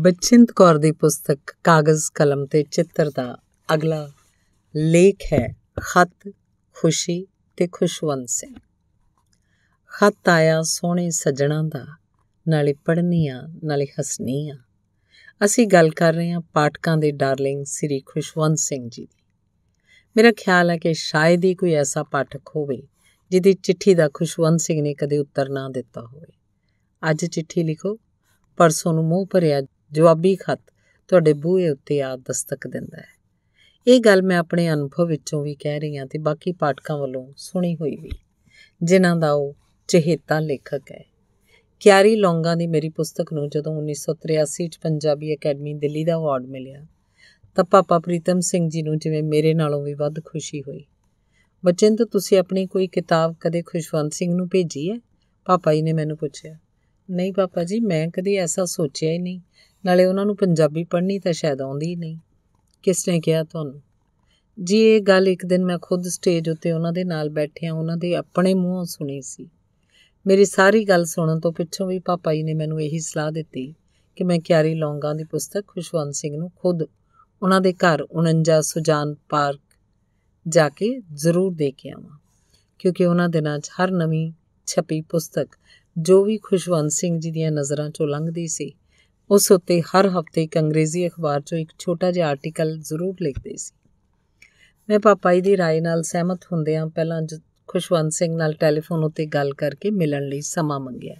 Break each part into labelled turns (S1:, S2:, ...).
S1: ਬਚਿੰਤ ਕੌਰ ਦੀ ਪੁਸਤਕ ਕਾਗਜ਼ ਕਲਮ ਤੇ ਚਿੱਤਰ ਦਾ ਅਗਲਾ ਲੇਖ ਹੈ ਖਤ ਖੁਸ਼ੀ ਤੇ ਖੁਸ਼ਵੰਤ ਸਿੰਘ ਖਤ ਆਇਆ ਸੋਹਣੇ ਸੱਜਣਾ ਦਾ ਨਾਲੇ ਪੜਨੀਆਂ ਨਾਲੇ ਹਸਨੀਆਂ ਅਸੀਂ ਗੱਲ ਕਰ ਰਹੇ ਹਾਂ ਪਾਠਕਾਂ ਦੇ ਡਾਰਲਿੰਗ ਸ੍ਰੀ ਖੁਸ਼ਵੰਤ ਸਿੰਘ ਜੀ ਦੀ ਮੇਰਾ ਖਿਆਲ ਹੈ ਕਿ ਸ਼ਾਇਦ ਹੀ ਕੋਈ ਐਸਾ ਪਾਠਕ ਹੋਵੇ ਜਿਹਦੀ ਚਿੱਠੀ ਦਾ ਖੁਸ਼ਵੰਤ ਸਿੰਘ ਨੇ ਕਦੇ ਉੱਤਰ ਨਾ ਦਿੱਤਾ ਹੋਵੇ ਅੱਜ ਚਿੱਠੀ ਲਿਖੋ ਪਰਸੋਂ ਨੂੰ ਮੂੰਹ ਭਰਿਆ ਜਵਾਬੀ ਖਤ ਤੁਹਾਡੇ ਬੂਹੇ ਉੱਤੇ ਆ ਦਸਤਕ ਦਿੰਦਾ ਹੈ ਇਹ ਗੱਲ ਮੈਂ ਆਪਣੇ ਅਨੁਭਵ ਵਿੱਚੋਂ ਵੀ ਕਹਿ ਰਹੀ ਹਾਂ ਤੇ ਬਾਕੀ ਪਾਠਕਾਂ ਵੱਲੋਂ ਸੁਣੀ ਹੋਈ ਵੀ ਜਿਨ੍ਹਾਂ ਦਾ ਉਹ ਚਹੇਤਾ ਲੇਖਕ ਹੈ ਕਿਆਰੀ ਲੌਂਗਾ ਦੀ ਮੇਰੀ ਪੁਸਤਕ ਨੂੰ ਜਦੋਂ 1983 ਚ ਪੰਜਾਬੀ ਅਕੈਡਮੀ ਦਿੱਲੀ ਦਾ ਅਵਾਰਡ ਮਿਲਿਆ ਤਾਂ ਪਾਪਾ ਪ੍ਰੀਤਮ ਸਿੰਘ ਜੀ ਨੂੰ ਜਿਵੇਂ ਮੇਰੇ ਨਾਲੋਂ ਵੀ ਵੱਧ ਖੁਸ਼ੀ ਹੋਈ ਬਚਨ ਤੋਂ ਤੁਸੀਂ ਆਪਣੀ ਕੋਈ ਕਿਤਾਬ ਕਦੇ ਖੁਸ਼ਵੰਤ ਸਿੰਘ ਨੂੰ ਭੇਜੀ ਹੈ ਪਾਪਾ ਜੀ ਨੇ ਮੈਨੂੰ ਪੁੱਛਿਆ ਨਹੀਂ ਪਾਪਾ ਜੀ ਮੈਂ ਕਦੇ ਐਸਾ ਸੋਚਿਆ ਹੀ ਨਹੀਂ ਨਾਲੇ ਉਹਨਾਂ ਨੂੰ ਪੰਜਾਬੀ ਪੜ੍ਹਨੀ ਤਾਂ ਸ਼ਾਇਦ ਆਉਂਦੀ ਨਹੀਂ ਕਿਸ ਨੇ ਕਿਹਾ ਤੁਹਾਨੂੰ ਜੀ ਇਹ ਗੱਲ ਇੱਕ ਦਿਨ ਮੈਂ ਖੁਦ ਸਟੇਜ ਉੱਤੇ ਉਹਨਾਂ ਦੇ ਨਾਲ ਬੈਠਿਆ ਉਹਨਾਂ ਦੇ ਆਪਣੇ ਮੂੰਹੋਂ ਸੁਣੀ ਸੀ ਮੇਰੀ ਸਾਰੀ ਗੱਲ ਸੁਣਨ ਤੋਂ ਪਿੱਛੋਂ ਵੀ ਪਾਪਾ ਜੀ ਨੇ ਮੈਨੂੰ ਇਹੀ ਸਲਾਹ ਦਿੱਤੀ ਕਿ ਮੈਂ ਕਿਆਰੀ ਲੌਂਗਾਂ ਦੀ ਪੁਸਤਕ ਖੁਸ਼ਵੰਤ ਸਿੰਘ ਨੂੰ ਖੁਦ ਉਹਨਾਂ ਦੇ ਘਰ 49 ਸੁਜਾਨ ਪਾਰਕ ਜਾ ਕੇ ਜ਼ਰੂਰ ਦੇ ਕੇ ਆਵਾਂ ਕਿਉਂਕਿ ਉਹਨਾਂ ਦਿਨਾਂ 'ਚ ਹਰ ਨਵੀਂ ਛਪੀ ਪੁਸਤਕ ਜੋ ਵੀ ਖੁਸ਼ਵੰਤ ਸਿੰਘ ਜੀ ਦੀਆਂ ਨਜ਼ਰਾਂ 'ਚੋਂ ਲੰਘਦੀ ਸੀ ਉਸ ਉੱਤੇ ਹਰ ਹਫਤੇ ਇੱਕ ਅੰਗਰੇਜ਼ੀ ਅਖਬਾਰ 'ਚੋਂ ਇੱਕ ਛੋਟਾ ਜਿਹਾ ਆਰਟੀਕਲ ਜ਼ਰੂਰ ਲਿਖਦੇ ਸੀ ਮੈਂ ਪਾਪਾ ਜੀ ਦੀ رائے ਨਾਲ ਸਹਿਮਤ ਹੁੰਦਿਆਂ ਪਹਿਲਾਂ ਖੁਸ਼ਵੰਤ ਸਿੰਘ ਨਾਲ ਟੈਲੀਫੋਨ ਉੱਤੇ ਗੱਲ ਕਰਕੇ ਮਿਲਣ ਲਈ ਸਮਾਂ ਮੰਗਿਆ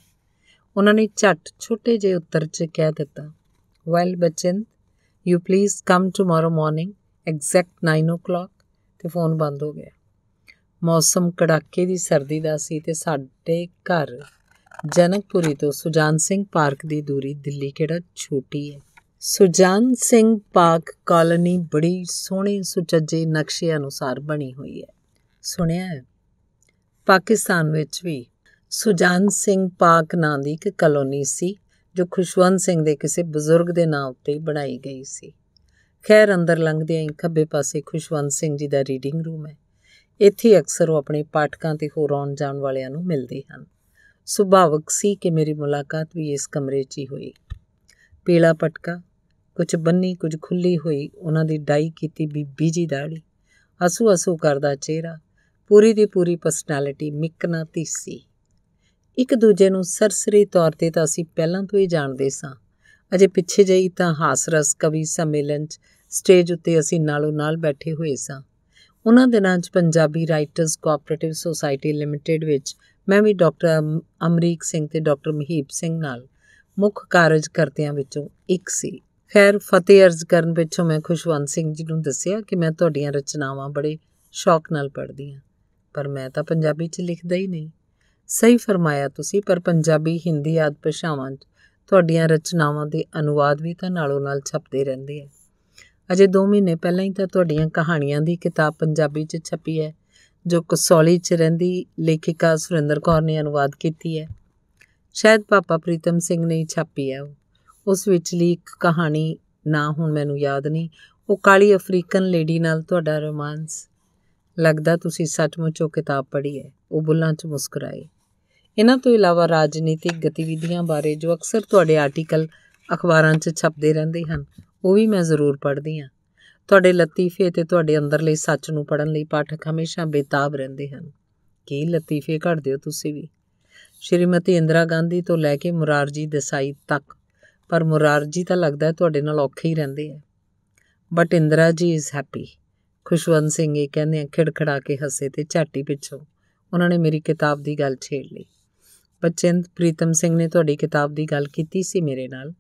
S1: ਉਹਨਾਂ ਨੇ ਝੱਟ ਛੋਟੇ ਜਿਹੇ ਉੱਤਰ 'ਚ ਕਹਿ ਦਿੱਤਾ well Bachan you please come tomorrow morning exact 9:00 ਤੇ ਫੋਨ ਬੰਦ ਹੋ ਗਿਆ ਮੌਸਮ ਕੜਾਕੇ ਦੀ ਸਰਦੀ ਦਾ ਸੀ ਤੇ ਸਾਡੇ ਘਰ ਜਨਕਪੁਰੀ ਤੋਂ ਸੁਜਾਨ ਸਿੰਘ ਪਾਰਕ ਦੀ ਦੂਰੀ ਦਿੱਲੀ ਕਿਹੜਾ ਛੋਟੀ ਹੈ ਸੁਜਾਨ ਸਿੰਘ ਪਾਰਕ ਕਲੋਨੀ ਬੜੀ ਸੋਹਣੀ ਸੁਚੱਜੇ ਨਕਸ਼ੇ ਅਨੁਸਾਰ ਬਣੀ ਹੋਈ ਹੈ ਸੁਣਿਆ ਹੈ ਪਾਕਿਸਤਾਨ ਵਿੱਚ ਵੀ ਸੁਜਾਨ ਸਿੰਘ ਪਾਰਕ ਨਾਂ ਦੀ ਇੱਕ ਕਲੋਨੀ ਸੀ ਜੋ ਖੁਸ਼ਵੰਤ ਸਿੰਘ ਦੇ ਕਿਸੇ ਬਜ਼ੁਰਗ ਦੇ ਨਾਂ ਉੱਤੇ ਬਣਾਈ ਗਈ ਸੀ ਖੈਰ ਅੰਦਰ ਲੰਘਦਿਆਂ ਹੀ ਖੱਬੇ ਪਾਸੇ ਖੁਸ਼ਵੰਤ ਸਿੰਘ ਜੀ ਦਾ ਰੀਡਿੰਗ ਰੂਮ ਹੈ ਇੱਥੇ ਅਕਸਰ ਉਹ ਆਪਣੇ ਪਾਠਕਾਂ ਤੇ ਹੋਰ ਆਉਣ ਜਾਣ ਵਾਲਿਆਂ ਨੂੰ ਮਿਲਦੇ ਹਨ ਸੁਭਾਵਕ ਸੀ ਕਿ ਮੇਰੀ ਮੁਲਾਕਾਤ ਵੀ ਇਸ ਕਮਰੇ 'ਚ ਹੀ ਹੋਈ ਪੀਲਾ ਪਟਕਾ ਕੁਝ ਬੰਨੀ ਕੁਝ ਖੁੱਲੀ ਹੋਈ ਉਹਨਾਂ ਦੀ ਡਾਈ ਕੀਤੀ ਬੀਬੀ ਜੀ ਦਾੜੀ ਹਸੂ ਹਸੂ ਕਰਦਾ ਚਿਹਰਾ ਪੂਰੀ ਦੀ ਪੂਰੀ ਪਰਸਨੈਲਿਟੀ ਮਿਕਨਾ ਸੀ ਇੱਕ ਦੂਜੇ ਨੂੰ ਸਰਸਰੀ ਤੌਰ ਤੇ ਤਾਂ ਅਸੀਂ ਪਹਿਲਾਂ ਤੋਂ ਹੀ ਜਾਣਦੇ ਸਾਂ ਅਜੇ ਪਿੱਛੇ ਜਈ ਤਾਂ ਹਾਸਰਸ ਕਵੀ ਸੰਮੇਲਨ 'ਚ ਸਟੇਜ ਉੱਤੇ ਅਸੀਂ ਨਾਲੋਂ ਨਾਲ ਬੈਠੇ ਹੋਏ ਸਾਂ ਉਹਨਾਂ ਦਿਨਾਂ 'ਚ Punjabi writers cooperative society limited ਵਿੱਚ ਮੈਂ ਵੀ ਡਾਕਟਰ ਅਮਰੀਕ ਸਿੰਘ ਤੇ ਡਾਕਟਰ ਮਹੀਪ ਸਿੰਘ ਨਾਲ ਮੁੱਖ ਕਾਰਜ ਕਰਦਿਆਂ ਵਿੱਚੋਂ ਇੱਕ ਸੀ ਖੈਰ ਫਤਿਹ ਅਰਜ਼ ਕਰਨ ਪਿੱਛੋਂ ਮੈਂ ਖੁਸ਼ਵੰਤ ਸਿੰਘ ਜੀ ਨੂੰ ਦੱਸਿਆ ਕਿ ਮੈਂ ਤੁਹਾਡੀਆਂ ਰਚਨਾਵਾਂ ਬੜੇ ਸ਼ੌਕ ਨਾਲ ਪੜ੍ਹਦੀ ਹਾਂ ਪਰ ਮੈਂ ਤਾਂ ਪੰਜਾਬੀ 'ਚ ਲਿਖਦਾ ਹੀ ਨਹੀਂ ਸਹੀ ਫਰਮਾਇਆ ਤੁਸੀਂ ਪਰ ਪੰਜਾਬੀ ਹਿੰਦੀ ਆਦਿ ਭਾਸ਼ਾਵਾਂ 'ਚ ਤੁਹਾਡੀਆਂ ਰਚਨਾਵਾਂ ਦੇ ਅਨੁਵਾਦ ਵੀ ਤਾਂ ਨਾਲੋਂ ਨਾਲ ਛਪਦੇ ਰਹਿੰਦੇ ਆ ਅਜੇ 2 ਮਹੀਨੇ ਪਹਿਲਾਂ ਹੀ ਤਾਂ ਤੁਹਾਡੀਆਂ ਕਹਾਣੀਆਂ ਦੀ ਕਿਤਾਬ ਪੰਜਾਬੀ 'ਚ ਛਪੀ ਹੈ ਜੋ ਕਸੌਲੀ 'ਚ ਰਹਿੰਦੀ ਲੇਖਿਕਾ ਸੁਰਿੰਦਰ ਕੌਰ ਨੇ ਅਨੁਵਾਦ ਕੀਤੀ ਹੈ ਸ਼ਾਇਦ ਪਾਪਾ ਪ੍ਰੀਤਮ ਸਿੰਘ ਨੇ ਛਾਪੀ ਹੈ ਉਸ ਵਿੱਚਲੀ ਇੱਕ ਕਹਾਣੀ ਨਾ ਹੁਣ ਮੈਨੂੰ ਯਾਦ ਨਹੀਂ ਉਹ ਕਾਲੀ ਅਫਰੀਕਨ ਲੇਡੀ ਨਾਲ ਤੁਹਾਡਾ ਰੋਮਾਂਸ ਲੱਗਦਾ ਤੁਸੀਂ ਸੱਚਮੁੱਚ ਉਹ ਕਿਤਾਬ ਪੜ੍ਹੀ ਹੈ ਉਹ ਬੁੱਲਾਂ 'ਚ ਮੁਸਕਰਾਏ ਇਹਨਾਂ ਤੋਂ ਇਲਾਵਾ ਰਾਜਨੀਤਿਕ ਗਤੀਵਿਧੀਆਂ ਬਾਰੇ ਜੋ ਅਕਸਰ ਤੁਹਾਡੇ ਆਰਟੀਕਲ ਅਖਬਾਰਾਂ 'ਚ ਛਪਦੇ ਰਹਿੰਦੇ ਹਨ ਉਹ ਵੀ ਮੈਂ ਜ਼ਰੂਰ ਪੜ੍ਹਦੀ ਹਾਂ ਤੁਹਾਡੇ ਲਤੀਫੇ ਤੇ ਤੁਹਾਡੇ ਅੰਦਰਲੇ ਸੱਚ ਨੂੰ ਪੜਨ ਲਈ ਪਾਠਕ ਹਮੇਸ਼ਾ ਬੇਤਾਬ ਰਹਿੰਦੇ ਹਨ ਕੀ ਲਤੀਫੇ ਘੜਦੇ ਹੋ ਤੁਸੀਂ ਵੀ ਸ਼੍ਰੀਮਤੀ ਇੰਦਰਾ ਗਾਂਧੀ ਤੋਂ ਲੈ ਕੇ ਮੁਰਾਰਜੀ ਦੇਸਾਈ ਤੱਕ ਪਰ ਮੁਰਾਰਜੀ ਤਾਂ ਲੱਗਦਾ ਹੈ ਤੁਹਾਡੇ ਨਾਲ ਔਖੇ ਹੀ ਰਹਿੰਦੇ ਆ ਬਟ ਇੰਦਰਾ ਜੀ ਇਜ਼ ਹੈਪੀ ਖੁਸ਼ਵੰਤ ਸਿੰਘ ਇਹ ਕਹਿੰਦੇ ਆ ਖਿੜਖੜਾ ਕੇ ਹੱਸੇ ਤੇ ਝਾਟੀ ਪਿੱਛੋਂ ਉਹਨਾਂ ਨੇ ਮੇਰੀ ਕਿਤਾਬ ਦੀ ਗੱਲ ਛੇੜ ਲਈ ਬਚਿੰਦ ਪ੍ਰੀਤਮ ਸਿੰਘ ਨੇ ਤੁਹਾਡੀ ਕਿਤਾਬ ਦੀ ਗੱਲ ਕੀਤੀ ਸੀ ਮੇਰੇ ਨਾਲ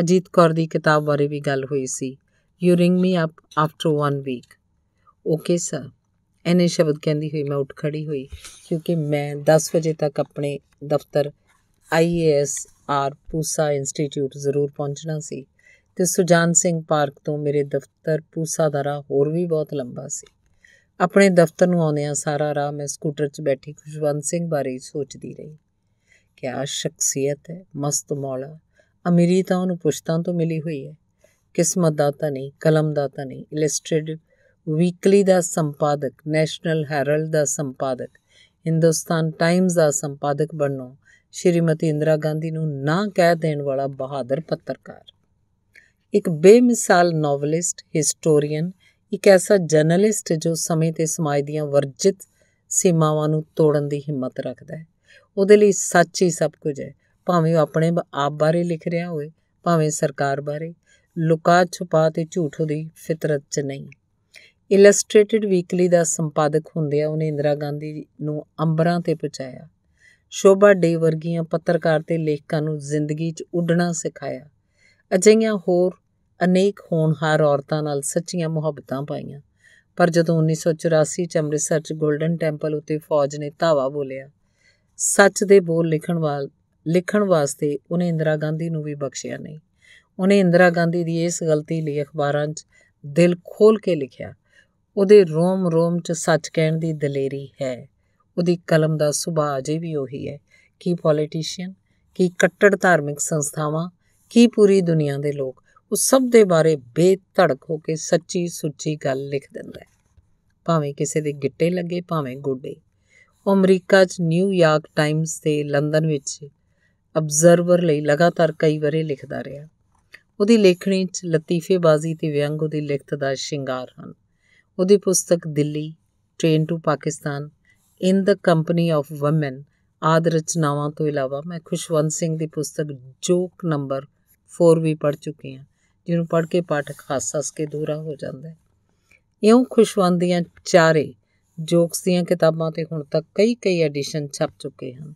S1: ਅਜੀਤ ਕੌਰ ਦੀ ਕਿਤਾਬ ਬਾਰੇ ਵੀ ਗੱਲ ਹੋਈ ਸੀ you ring me up after 1 week okay sir ਐਨੇ ਸ਼ਬਦ ਕਹਿੰਦੀ ਹੋਈ ਮੈਂ ਉੱਠ ਖੜੀ ਹੋਈ ਕਿਉਂਕਿ ਮੈਂ 10 ਵਜੇ ਤੱਕ ਆਪਣੇ ਦਫ਼ਤਰ ਆਈਏਐਸ ਆਰ ਪੂਸਾ ਇੰਸਟੀਚਿਊਟ ਜ਼ਰੂਰ ਪਹੁੰਚਣਾ ਸੀ ਤੇ ਸੁਜਾਨ ਸਿੰਘ ਪਾਰਕ ਤੋਂ ਮੇਰੇ ਦਫ਼ਤਰ ਪੂਸਾ ਦਾ ਰਾਹ ਹੋਰ ਵੀ ਬਹੁਤ ਲੰਬਾ ਸੀ ਆਪਣੇ ਦਫ਼ਤਰ ਨੂੰ ਆਉਂਦਿਆਂ ਸਾਰਾ ਰਾਹ ਮੈਂ ਸਕੂਟਰ 'ਚ ਬੈਠੀ ਖੁਸ਼ਵੰਤ ਸਿੰਘ ਬਾਰੇ ਸੋਚਦੀ ਰਹੀ ਕਿ ਆ ਸ਼ਖਸੀਅਤ ਹੈ ਮਸਤ ਮੌਲਾ ਅਮੀਰੀ ਤਾਂ ਉਹਨੂੰ ਪੁਸ਼ਤਾਂ ਤੋਂ ਮਿਲੀ ਹੋਈ ਹੈ ਕਿਸਮਤ ਦਾਤਾ ਨਹੀਂ ਕਲਮ ਦਾਤਾ ਨਹੀਂ ਇਲਸਟ੍ਰੇਟਿਡ ਵੀਕਲੀ ਦਾ ਸੰਪਾਦਕ ਨੈਸ਼ਨਲ ਹੈਰਲਡ ਦਾ ਸੰਪਾਦਕ ਹਿੰਦੁਸਤਾਨ ਟਾਈਮਜ਼ ਦਾ ਸੰਪਾਦਕ ਬਣਨੋਂ ਸ਼੍ਰੀਮਤੀ ਇੰਦਰਾ ਗਾਂਧੀ ਨੂੰ ਨਾ ਕਹਿ ਦੇਣ ਵਾਲਾ ਬਹਾਦਰ ਪੱਤਰਕਾਰ ਇੱਕ ਬੇਮਿਸਾਲ ਨੋਵਲਿਸਟ ਹਿਸਟੋਰੀਅਨ ਇੱਕ ਐਸਾ ਜਰਨਲਿਸਟ ਜੋ ਸਮੇਂ ਤੇ ਸਮਾਜ ਦੀਆਂ ਵਰਜਿਤ ਸੀਮਾਵਾਂ ਨੂੰ ਤੋੜਨ ਦੀ ਹਿੰਮਤ ਰੱਖਦਾ ਹੈ ਉਹਦੇ ਲਈ ਸੱਚ ਹੀ ਸਭ ਕੁਝ ਹੈ ਭਾਵੇਂ ਉਹ ਆਪਣੇ ਆਪ ਬਾਰੇ ਲਿਖ ਰਿਹਾ ਹੋਵੇ ਭਾਵੇਂ ਸਰਕਾਰ ਬਾਰੇ ਲੁਕਾ ਛੁਪਾ ਤੇ ਝੂਠ ਦੀ ਫਿਤਰਤ 'ਚ ਨਹੀਂ ਇਲਸਟ੍ਰੇਟਿਡ ਵੀਕਲੀ ਦਾ ਸੰਪਾਦਕ ਆ ਉਹਨੇ ਇੰਦਰਾ ਗਾਂਧੀ ਨੂੰ ਅੰਬਰਾਂ ਤੇ ਪਹੁੰਚਾਇਆ ਸ਼ੋਭਾ ਡੇ ਵਰਗੀਆਂ ਪੱਤਰਕਾਰ ਤੇ ਲੇਖਕਾਂ ਨੂੰ ਜ਼ਿੰਦਗੀ 'ਚ ਉੱਡਣਾ ਸਿਖਾਇਆ ਅਜਿਹੀਆਂ ਹੋਰ ਅਨੇਕ ਹੋਣਹਾਰ ਔਰਤਾਂ ਨਾਲ ਸੱਚੀਆਂ ਮੁਹੱਬਤਾਂ ਪਾਈਆਂ ਪਰ ਜਦੋਂ 1984 ਚ ਅੰਮ੍ਰਿਤਸਰ ਚ ਗੋਲਡਨ ਟੈਂਪਲ ਉਤੇ ਫੌਜ ਨੇ ਧਾਵਾ ਬੋਲਿਆ ਸੱਚ ਦੇ ਬੋਲ ਲਿਖਣ ਵਾਲ ਲਿਖਣ ਵਾਸਤੇ ਉਹਨੇ ਇੰਦਰਾ ਗਾਂਧੀ ਨੂੰ ਵੀ ਬਖਸ਼ਿਆ ਨਹੀਂ ਉਹਨੇ ਇੰਦਰਾ ਗਾਂਧੀ ਦੀ ਇਸ ਗਲਤੀ ਲਈ ਅਖਬਾਰਾਂ 'ਚ ਦਿਲ ਖੋਲ ਕੇ ਲਿਖਿਆ ਉਹਦੇ ਰੋਮ-ਰੋਮ 'ਚ ਸੱਚ ਕਹਿਣ ਦੀ ਦਲੇਰੀ ਹੈ ਉਹਦੀ ਕਲਮ ਦਾ ਸੁਭਾਅ ਅਜੇ ਵੀ ਉਹੀ ਹੈ ਕੀ ਪੋਲੀਟੀਸ਼ੀਅਨ ਕੀ ਕੱਟੜ ਧਾਰਮਿਕ ਸੰਸਥਾਵਾਂ ਕੀ ਪੂਰੀ ਦੁਨੀਆ ਦੇ ਲੋਕ ਉਹ ਸਭ ਦੇ ਬਾਰੇ ਬੇਧੜਕ ਹੋ ਕੇ ਸੱਚੀ ਸੁੱਚੀ ਗੱਲ ਲਿਖ ਦਿੰਦਾ ਹੈ ਭਾਵੇਂ ਕਿਸੇ ਦੇ ਗਿੱਟੇ ਲੱਗੇ ਭਾਵੇਂ ਗੋਡੇ ਉਹ ਅਮਰੀਕਾ 'ਚ ਨਿਊਯਾਰਕ ਟਾਈਮਸ ਤੇ ਲੰਡਨ ਵਿੱਚ ਅਬਜ਼ਰਵਰ ਲਈ ਲਗਾਤਾਰ ਕਈ ਵਾਰੇ ਲਿਖਦਾ ਰਿਹਾ ਉਹਦੀ ਲੇਖਣੀ 'ਚ ਲਤੀਫੇਬਾਜ਼ੀ ਤੇ ਵਿਅੰਗ ਉਹਦੀ ਲਿਖਤ ਦਾ ਸ਼ਿੰਗਾਰ ਹਨ ਉਹਦੀ ਪੁਸਤਕ Delhi train to Pakistan in the company of women ਆਦ ਰਚਨਾਵਾਂ ਤੋਂ ਇਲਾਵਾ ਮੈਂ ਖੁਸ਼ਵੰਤ ਸਿੰਘ ਦੀ ਪੁਸਤਕ ਜੋਕ ਨੰਬਰ 4 ਵੀ ਪੜ ਚੁੱਕੀ ਹਾਂ ਜਿਹਨੂੰ ਪੜ ਕੇ ਪਾਠਕ ਹੱਸ-ਹੱਸ ਕੇ ਦੂਰਾ ਹੋ ਜਾਂਦਾ ਹੈ ਇਉਂ ਖੁਸ਼ਵੰਤ ਦੀਆਂ ਚਾਰੇ ਜੋਕਸ ਦੀਆਂ ਕਿਤਾਬਾਂ ਤੇ ਹੁਣ ਤੱਕ ਕਈ-ਕਈ ਐਡੀਸ਼ਨ ਛਪ ਚੁੱਕੇ ਹਨ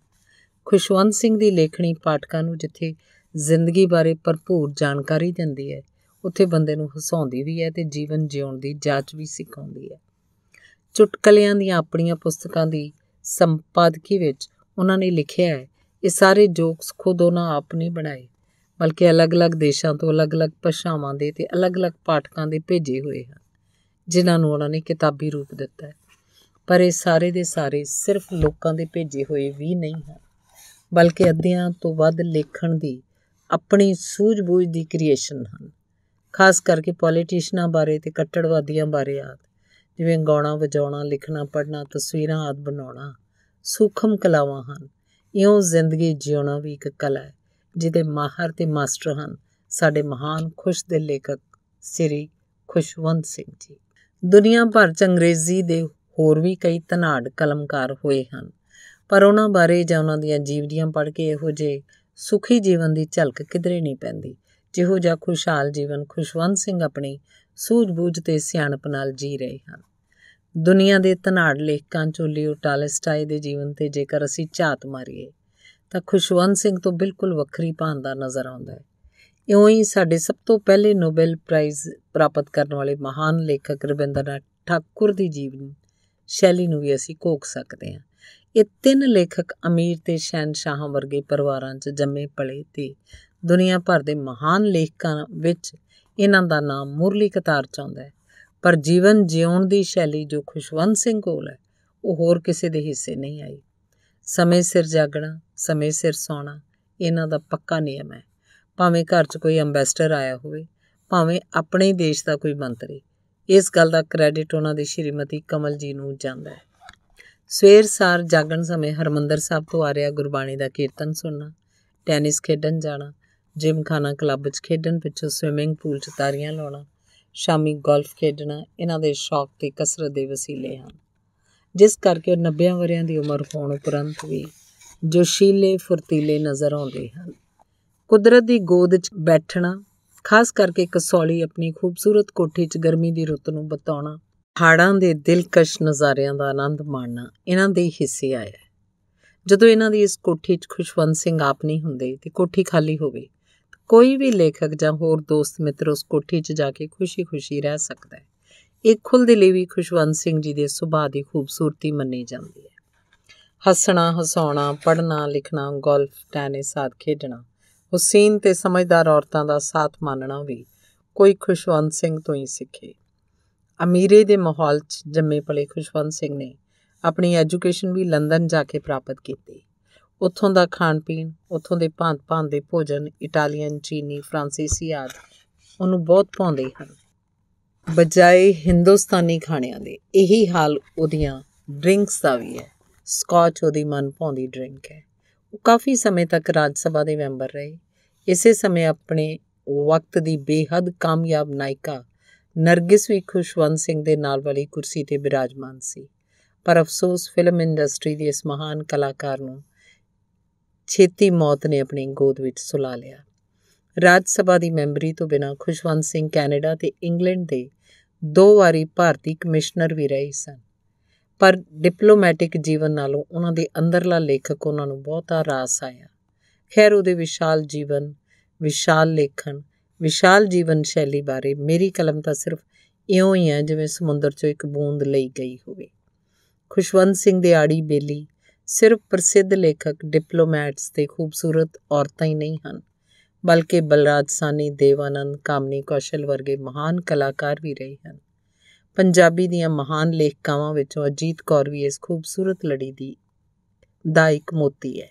S1: ਖੁਸ਼ਵੰਤ ਸਿੰਘ ਦੀ ਲੇਖਣੀ ਪਾਠਕਾਂ ਨੂੰ ਜਿੱਥੇ ਜ਼ਿੰਦਗੀ ਬਾਰੇ ਭਰਪੂਰ ਜਾਣਕਾਰੀ ਦਿੰਦੀ ਹੈ ਉੱਥੇ ਬੰਦੇ ਨੂੰ ਹਸਾਉਂਦੀ ਵੀ ਹੈ ਤੇ ਜੀਵਨ ਜਿਉਣ ਦੀ ਜਾਚ ਵੀ ਸਿਖਾਉਂਦੀ ਹੈ ਚੁਟਕਲਿਆਂ ਦੀਆਂ ਆਪਣੀਆਂ ਪੁਸਤਕਾਂ ਦੀ ਸੰਪਾਦਕੀ ਵਿੱਚ ਉਹਨਾਂ ਨੇ ਲਿਖਿਆ ਹੈ ਇਹ ਸਾਰੇ ਜੋਕਸ ਖੁਦ ਉਹਨਾਂ ਆਪ ਨਹੀਂ ਬਣਾਏ ਬਲਕਿ ਅਲੱਗ-ਅਲੱਗ ਦੇਸ਼ਾਂ ਤੋਂ ਅਲੱਗ-ਅਲੱਗ ਭਾਸ਼ਾਵਾਂ ਦੇ ਤੇ ਅਲੱਗ-ਅਲੱਗ ਪਾਠਕਾਂ ਦੇ ਭੇਜੇ ਹੋਏ ਹਨ ਜਿਨ੍ਹਾਂ ਨੂੰ ਉਹਨਾਂ ਨੇ ਕਿਤਾਬੀ ਰੂਪ ਦਿੱਤਾ ਹੈ ਪਰ ਇਹ ਸਾਰੇ ਦੇ ਸਾਰੇ ਸਿਰਫ ਲੋਕਾਂ ਦੇ ਭੇਜੇ ਹੋਏ ਵੀ ਨਹੀਂ ਹਨ ਬਲਕਿ ਅਧਿਆਂ ਤੋਂ ਵੱਧ ਲੇਖਣ ਦੀ ਆਪਣੀ ਸੂਝ-ਬੂਝ ਦੀ ਕ੍ਰੀਏਸ਼ਨ ਹਨ ਖਾਸ ਕਰਕੇ ਪੋਲੀਟੀਸ਼ੀਨਾਂ ਬਾਰੇ ਤੇ ਕੱਟੜਵਾਦੀਆਂ ਬਾਰੇ ਆਦ ਜਿਵੇਂ ਗਾਉਣਾ ਵਜਾਉਣਾ ਲਿਖਣਾ ਪੜ੍ਹਨਾ ਤਸਵੀਰਾਂ ਆਦ ਬਣਾਉਣਾ ਸੂਖਮ ਕਲਾਵਾਂ ਹਨ ਇਉਂ ਜ਼ਿੰਦਗੀ ਜਿਉਣਾ ਵੀ ਇੱਕ ਕਲਾ ਹੈ ਜਿਹਦੇ ਮਾਹਰ ਤੇ ਮਾਸਟਰ ਹਨ ਸਾਡੇ ਮਹਾਨ ਖੁਸ਼ ਦੇ ਲੇਖਕ ਸ੍ਰੀ ਖੁਸ਼ਵੰਤ ਸਿੰਘ ਜੀ ਦੁਨੀਆ ਭਰ ਚ ਅੰਗਰੇਜ਼ੀ ਦੇ ਹੋਰ ਵੀ ਕਈ ਧਨਾੜ ਕਲਮਕਾਰ ਹੋਏ ਹਨ ਪਰ ਉਹਨਾਂ ਬਾਰੇ ਜਾਂ ਉਹਨਾਂ ਦੀਆਂ ਜੀਵਨੀਆਂ ਪੜ੍ਹ ਕੇ ਇਹੋ ਜੇ ਸੁਖੀ ਜੀਵਨ ਦੀ ਝਲਕ ਕਿਧਰੇ ਨਹੀਂ ਪੈਂਦੀ ਜਿਹੋ ਜਿਹਾ ਖੁਸ਼ਹਾਲ ਜੀਵਨ ਖੁਸ਼ਵੰਤ ਸਿੰਘ ਆਪਣੀ ਸੂਝ-ਬੂਝ ਤੇ ਸਿਆਣਪ ਨਾਲ ਜੀ ਰਹੇ ਹਨ ਦੁਨੀਆ ਦੇ ਧਨਾੜ ਲੇਖਕਾਂ ਚੋਂ ਲਿਓ ਟਾਲਸਟਾਈ ਦੇ ਜੀਵਨ ਤੇ ਜੇਕਰ ਅਸੀਂ ਝਾਤ ਮਾਰੀਏ ਤਾਂ ਖੁਸ਼ਵੰਤ ਸਿੰਘ ਤੋਂ ਬਿਲਕੁਲ ਵੱਖਰੀ ਭਾਂਦਾ ਨਜ਼ਰ ਆਉਂਦਾ ਹੈ ਇਉਂ ਹੀ ਸਾਡੇ ਸਭ ਤੋਂ ਪਹਿਲੇ ਨੋਬਲ ਪ੍ਰਾਈਜ਼ ਪ੍ਰਾਪਤ ਕਰਨ ਵਾਲੇ ਮਹਾਨ ਲੇਖਕ ਰਵਿੰਦਰਨਾਥ ਠਾਕੁਰ ਦੀ ਜੀਵਨ ਸ਼ੈਲੀ ਨੂੰ ਵੀ ਅਸੀਂ ਕੋਖ ਸਕਦੇ ਹਾਂ ਇਹ ਤਿੰਨ ਲੇਖਕ ਅਮੀਰ ਤੇ ਸ਼ਹਿਨशाह ਵਰਗੇ ਪਰਿਵਾਰਾਂ 'ਚ ਜੰਮੇ ਪਲੇ ਤੇ ਦੁਨੀਆ ਭਰ ਦੇ ਮਹਾਨ ਲੇਖਕਾਂ ਵਿੱਚ ਇਹਨਾਂ ਦਾ ਨਾਮ ਮੁਰਲੀ ਕਤਾਰ 'ਚ ਆਉਂਦਾ ਹੈ ਪਰ ਜੀਵਨ ਜਿਉਣ ਦੀ ਸ਼ੈਲੀ ਜੋ ਖੁਸ਼ਵੰਤ ਸਿੰਘ ਕੋਲ ਹੈ ਉਹ ਹੋਰ ਕਿਸੇ ਦੇ ਹਿੱਸੇ ਨਹੀਂ ਆਈ ਸਮੇਂ ਸਿਰ ਜਾਗਣਾ ਸਮੇਂ ਸਿਰ ਸੌਣਾ ਇਹਨਾਂ ਦਾ ਪੱਕਾ ਨਿਯਮ ਹੈ ਭਾਵੇਂ ਘਰ 'ਚ ਕੋਈ ਐਮਬੈਸਡਰ ਆਇਆ ਹੋਵੇ ਭਾਵੇਂ ਆਪਣੇ ਦੇਸ਼ ਦਾ ਕੋਈ ਮੰਤਰੀ ਇਸ ਗੱਲ ਦਾ ਕ੍ਰੈਡਿਟ ਉਹਨਾਂ ਦੀ ਸ਼੍ਰੀਮਤੀ ਕਮਲ ਜੀ ਨੂੰ ਜਾਂਦਾ ਹੈ ਸਵੇਰ ਸਾਰ ਜਾਗਣ ਸਮੇਂ ਹਰਮੰਦਰ ਸਾਹਿਬ ਤੋਂ ਆ ਰਿਹਾ ਗੁਰਬਾਣੀ ਦਾ ਕੀਰਤਨ ਸੁਣਨਾ ਟੈਨਿਸ ਖੇਡਣ ਜਾਣਾ ਜਿਮ ਖਾਨਾ ਕਲੱਬ 'ਚ ਖੇਡਣ ਪਿੱਛੋਂ ਸਵਿਮਿੰਗ ਪੂਲ 'ਚ ਤਾਰੀਆਂ ਲਾਉਣਾ ਸ਼ਾਮੀ ਗੋਲਫ ਖੇਡਣਾ ਇਹਨਾਂ ਦੇ ਸ਼ੌਕ ਤੇ ਕਸਰਤ ਦੇ ਵਸੀਲੇ ਹਨ ਜਿਸ ਕਰਕੇ 90 ਵਰਿਆਂ ਦੀ ਉਮਰ ਹੋਣ ਉਪਰੰਤ ਵੀ ਜੋਸ਼ੀਲੇ ਫੁਰਤੀਲੇ ਨਜ਼ਰ ਆਉਂਦੇ ਹਨ ਕੁਦਰਤ ਦੀ ਗੋਦ 'ਚ ਬੈਠਣਾ ਖਾਸ ਕਰਕੇ ਕਸੌਲੀ ਆਪਣੀ ਖੂਬਸੂਰਤ ਕੋਠੀ 'ਚ ਗਰਮੀ ਦੀ ਰੁੱਤ ਨੂੰ ਬਤਾਉਣਾ ਹਾੜਾਂ ਦੇ ਦਿਲਕਸ਼ ਨਜ਼ਾਰਿਆਂ ਦਾ ਆਨੰਦ ਮਾਣਨਾ ਇਹਨਾਂ ਦੇ ਹਿੱਸੇ ਆਇਆ ਜਦੋਂ ਇਹਨਾਂ ਦੀ ਇਸ ਕੋਠੀ 'ਚ ਖੁਸ਼ਵੰਤ ਸਿੰਘ ਆਪ ਨਹੀਂ ਹੁੰਦੇ ਤੇ ਕੋਠੀ ਖਾਲੀ ਹੋਵੇ ਕੋਈ ਵੀ ਲੇਖਕ ਜਾਂ ਹੋਰ ਦੋਸਤ ਮਿੱਤਰ ਉਸ ਕੋਠੀ 'ਚ ਜਾ ਕੇ ਖੁਸ਼ੀ-ਖੁਸ਼ੀ ਰਹਿ ਸਕਦਾ ਹੈ ਇਹ ਦੇ ਲਈ ਵੀ ਖੁਸ਼ਵੰਤ ਸਿੰਘ ਜੀ ਦੇ ਸੁਭਾਅ ਦੀ ਖੂਬਸੂਰਤੀ ਮੰਨੀ ਜਾਂਦੀ ਹੈ ਹੱਸਣਾ ਹਸਾਉਣਾ ਪੜ੍ਹਨਾ ਲਿਖਣਾ ਗੋਲਫ ਟੈਨਿਸ ਆਦਿ ਖੇਡਣਾ ਹੁਸੈਨ ਤੇ ਸਮਝਦਾਰ ਔਰਤਾਂ ਦਾ ਸਾਥ ਮੰਨਣਾ ਵੀ ਕੋਈ ਖੁਸ਼ਵੰਤ ਸਿੰਘ ਤੋਂ ਹੀ ਸਿੱਖੇ ਅਮੀਰੇ ਦੇ ਮਾਹੌਲ 'ਚ ਜੰਮੇ ਪਲੇ ਖੁਸ਼ਵੰਤ ਸਿੰਘ ਨੇ ਆਪਣੀ ਐਜੂਕੇਸ਼ਨ ਵੀ ਲੰਡਨ ਜਾ ਕੇ ਪ੍ਰਾਪਤ ਕੀਤੀ ਉੱਥੋਂ ਦਾ ਖਾਣ ਪੀਣ ਉੱਥੋਂ ਦੇ ਭਾਂਤ-ਭਾਂਤ ਦੇ ਭੋਜਨ ਇਟਾਲੀਅਨ ਚੀਨੀ ਫ੍ਰਾਂਸੀਸੀ ਆਦਿ ਉਹਨੂੰ ਬਹੁਤ ਭਾਉਂਦੇ ਹਨ ਬਜਾਏ ਹਿੰਦੁਸਤਾਨੀ ਖਾਣਿਆਂ ਦੇ ਇਹੀ ਹਾਲ ਉਹਦੀਆਂ ਡਰਿੰਕਸ ਦਾ ਵੀ ਹੈ ਸਕਾਚ ਉਹਦੀ ਮਨ ਭਾਉਂਦੀ ਡਰਿੰਕ ਹੈ ਉਹ ਕਾਫੀ ਸਮੇਂ ਤੱਕ ਰਾਜ ਸਭਾ ਦੇ ਮੈਂਬਰ ਰਹੇ ਇਸੇ ਸਮੇਂ ਆਪਣੇ ਵਕਤ ਦੀ ਬੇਹੱਦ ਕਾਮਯਾਬ ਨਾਇਕਾ ਨਰਗਿਸ ਵੀ ਖੁਸ਼ਵੰਤ ਸਿੰਘ ਦੇ ਨਾਲ ਵਾਲੀ ਕੁਰਸੀ ਤੇ ਬਿਰਾਜਮਾਨ ਸੀ ਪਰ ਅਫਸੋਸ ਫਿਲਮ ਇੰਡਸਟਰੀ ਦੇ ਇਸ ਮਹਾਨ ਕਲਾਕਾਰ ਨੂੰ ਛੇਤੀ ਮੌਤ ਨੇ ਆਪਣੀ ਗੋਦ ਵਿੱਚ ਸੁਲਾ ਲਿਆ ਰਾਜ ਸਭਾ ਦੀ ਮੈਂਬਰੀ ਤੋਂ ਬਿਨਾਂ ਖੁਸ਼ਵੰਤ ਸਿੰਘ ਕੈਨੇਡਾ ਤੇ ਇੰਗਲੈਂਡ ਦੇ ਦੋ ਵਾਰੀ ਭਾਰਤੀ ਕਮਿਸ਼ਨਰ ਵੀ ਰਹੇ ਸਨ ਪਰ ਡਿਪਲੋਮੈਟਿਕ ਜੀਵਨ ਨਾਲੋਂ ਉਹਨਾਂ ਦੇ ਅੰਦਰਲਾ ਲੇਖਕ ਉਹਨਾਂ ਨੂੰ ਬਹੁਤਾ ਰਾਸ ਆਇਆ ਖੈਰ ਉਹਦੇ ਵਿਸ਼ਾਲ ਜੀਵਨ ਵਿਸ਼ਾਲ ਲੇਖਣ ਵਿਸ਼ਾਲ ਜੀਵਨ ਸ਼ੈਲੀ ਬਾਰੇ ਮੇਰੀ ਕਲਮ ਤਾਂ ਸਿਰਫ ਇਉਂ ਹੀ ਹੈ ਜਿਵੇਂ ਸਮੁੰਦਰ 'ਚੋਂ ਇੱਕ ਬੂੰਦ ਲਈ ਗਈ ਹੋਵੇ ਖੁਸ਼ਵੰਤ ਸਿੰਘ ਦੇ ਆੜੀ ਬੇਲੀ ਸਿਰਫ ਪ੍ਰਸਿੱਧ ਲੇਖਕ ਡਿਪਲੋਮੈਟਸ ਤੇ ਖੂਬਸੂਰਤ ਔਰਤਾਂ ਹੀ ਨਹੀਂ ਹਨ ਬਲਕਿ ਬਲਰਾਜ ਸਾਨੀ ਦੇਵਾਨੰਦ ਕਾਮਨੀ ਕੌਸ਼ਲ ਵਰਗੇ ਮਹਾਨ ਕਲਾਕਾਰ ਵੀ ਰਹੇ ਹਨ ਪੰਜਾਬੀ ਦੀਆਂ ਮਹਾਨ ਲੇਖਕਾਵਾਂ ਵਿੱਚੋਂ ਅਜੀਤ ਕੌਰ ਵੀ ਇਸ ਖੂਬਸੂਰਤ ਲੜੀ ਦੀ ਦਾ ਇੱਕ ਮੋਤੀ ਹੈ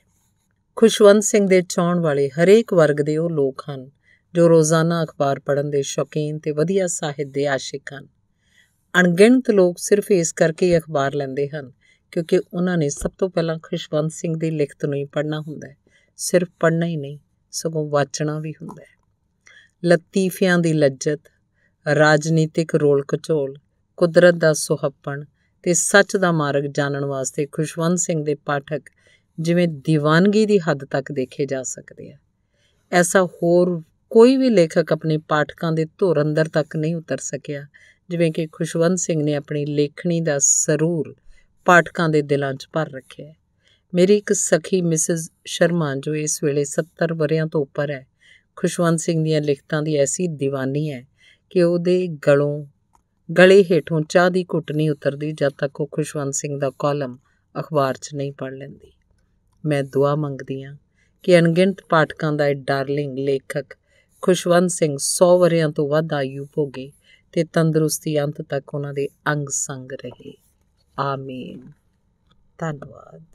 S1: ਖੁਸ਼ਵੰਤ ਸਿੰਘ ਦੇ ਚਾਹਣ ਵਾਲੇ ਹਰੇਕ ਵਰਗ ਦੇ ਉਹ ਲੋਕ ਹਨ ਜੋ ਰੋਜ਼ਾਨਾ ਅਖਬਾਰ ਪੜ੍ਹਨ ਦੇ ਸ਼ੌਕੀਨ ਤੇ ਵਧੀਆ ਸਾਹਿਤ ਦੇ ਆਸ਼ਿਕ ਹਨ ਅਣਗਿਣਤ ਲੋਕ ਸਿਰਫ ਇਸ ਕਰਕੇ ਹੀ ਅਖਬਾਰ ਲੈਂਦੇ ਹਨ ਕਿਉਂਕਿ ਉਹਨਾਂ ਨੇ ਸਭ ਤੋਂ ਪਹਿਲਾਂ ਖੁਸ਼ਵੰਤ ਸਿੰਘ ਦੀ ਲਿਖਤ ਨੂੰ ਹੀ ਪੜ੍ਹਨਾ ਹੁੰਦਾ ਹੈ ਸਿਰਫ ਪੜ੍ਹਨਾ ਹੀ ਨਹੀਂ ਸਗੋਂ ਵਾਚਣਾ ਵੀ ਹੁੰਦਾ ਹੈ ਲਤੀਫਿਆਂ ਦੀ ਲੱਜਤ ਰਾਜਨੀਤਿਕ ਰੋਲ ਕਚੋਲ ਕੁਦਰਤ ਦਾ ਸੁਹੱਪਣ ਤੇ ਸੱਚ ਦਾ ਮਾਰਗ ਜਾਣਨ ਵਾਸਤੇ ਖੁਸ਼ਵੰਤ ਸਿੰਘ ਦੇ ਪਾਠਕ ਜਿਵੇਂ دیਵਾਨਗੀ ਦੀ ਹੱਦ ਤੱਕ ਦੇਖੇ ਜਾ ਸਕਦੇ ਆ ਐਸਾ ਹੋਰ ਕੋਈ ਵੀ ਲੇਖਕ ਆਪਣੇ ਪਾਠਕਾਂ ਦੇ ਧੁਰ ਅੰਦਰ ਤੱਕ ਨਹੀਂ ਉਤਰ ਸਕਿਆ ਜਿਵੇਂ ਕਿ ਖੁਸ਼ਵੰਤ ਸਿੰਘ ਨੇ ਆਪਣੀ ਲੇਖਣੀ ਦਾ ਸਰੂਰ ਪਾਠਕਾਂ ਦੇ ਦਿਲਾਂ 'ਚ ਭਰ ਰੱਖਿਆ ਹੈ ਮੇਰੀ ਇੱਕ ਸਖੀ ਮਿਸਿਸ ਸ਼ਰਮਾ ਜੋ ਇਸ ਵੇਲੇ 70 ਵਰਿਆਂ ਤੋਂ ਉੱਪਰ ਹੈ ਖੁਸ਼ਵੰਤ ਸਿੰਘ ਦੀਆਂ ਲਿਖਤਾਂ ਦੀ ਐਸੀ دیਵਾਨੀ ਹੈ ਕਿ ਉਹਦੇ ਗਲੋਂ ਗਲੇ ਹੇਠੋਂ ਚਾਹ ਦੀ ਘੁੱਟ ਨਹੀਂ ਉਤਰਦੀ ਜਦ ਤੱਕ ਉਹ ਖੁਸ਼ਵੰਤ ਸਿੰਘ ਦਾ ਕਾਲਮ ਅਖਬਾਰ 'ਚ ਨਹੀਂ ਪੜ ਲੈਂਦੀ ਮੈਂ ਦੁਆ ਮੰਗਦੀ ਆ ਕਿ ਅਣਗਿਣਤ ਪਾਠਕਾਂ ਦਾ ਇਹ ਡਾਰਲਿੰਗ ਲੇਖਕ ਖੁਸ਼ਵੰਤ ਸਿੰਘ 100 ਵਰਿਆਂ ਤੋਂ ਵੱਧ ਆਯੂ ਭੋਗੇ ਤੇ ਤੰਦਰੁਸਤੀ ਅੰਤ ਤੱਕ ਉਹਨਾਂ ਦੇ ਅੰਗ ਸੰਗ ਰਹੇ ਆਮੀਨ ਧੰਨਵਾਦ